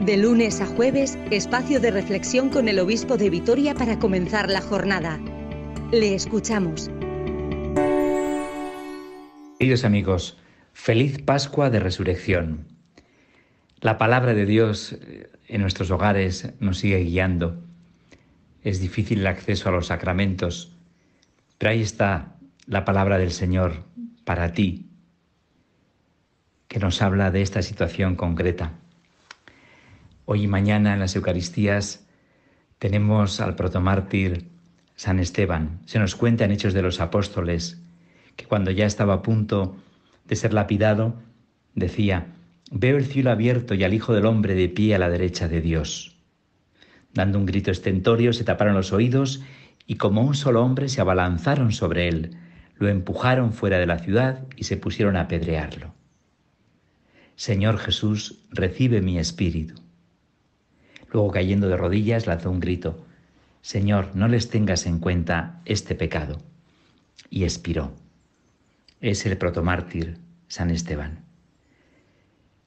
De lunes a jueves, espacio de reflexión con el obispo de Vitoria para comenzar la jornada. Le escuchamos. Queridos amigos, feliz Pascua de Resurrección. La palabra de Dios eh, en nuestros hogares nos sigue guiando. Es difícil el acceso a los sacramentos, pero ahí está la palabra del Señor para ti, que nos habla de esta situación concreta. Hoy y mañana en las Eucaristías tenemos al protomártir San Esteban. Se nos cuenta en Hechos de los Apóstoles que cuando ya estaba a punto de ser lapidado, decía, veo el cielo abierto y al Hijo del Hombre de pie a la derecha de Dios. Dando un grito estentorio, se taparon los oídos y como un solo hombre se abalanzaron sobre él, lo empujaron fuera de la ciudad y se pusieron a apedrearlo. Señor Jesús, recibe mi espíritu. Luego cayendo de rodillas lanzó un grito, Señor, no les tengas en cuenta este pecado. Y expiró. Es el protomártir San Esteban.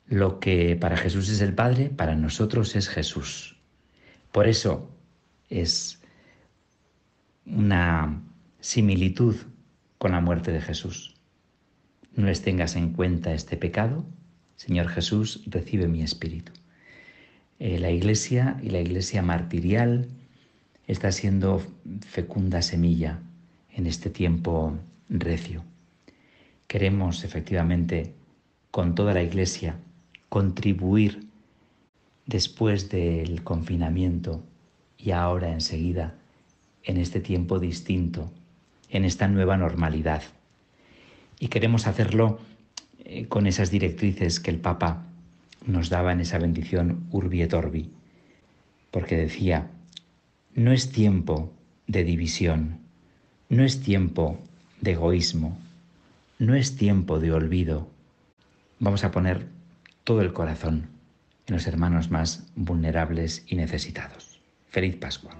Lo que para Jesús es el Padre, para nosotros es Jesús. Por eso es una similitud con la muerte de Jesús. No les tengas en cuenta este pecado. Señor Jesús, recibe mi espíritu. Eh, la iglesia y la iglesia martirial está siendo fecunda semilla en este tiempo recio. Queremos efectivamente con toda la iglesia contribuir después del confinamiento y ahora enseguida en este tiempo distinto, en esta nueva normalidad. Y queremos hacerlo eh, con esas directrices que el Papa nos daban esa bendición Urbi et Orbi, porque decía, no es tiempo de división, no es tiempo de egoísmo, no es tiempo de olvido. Vamos a poner todo el corazón en los hermanos más vulnerables y necesitados. Feliz Pascua.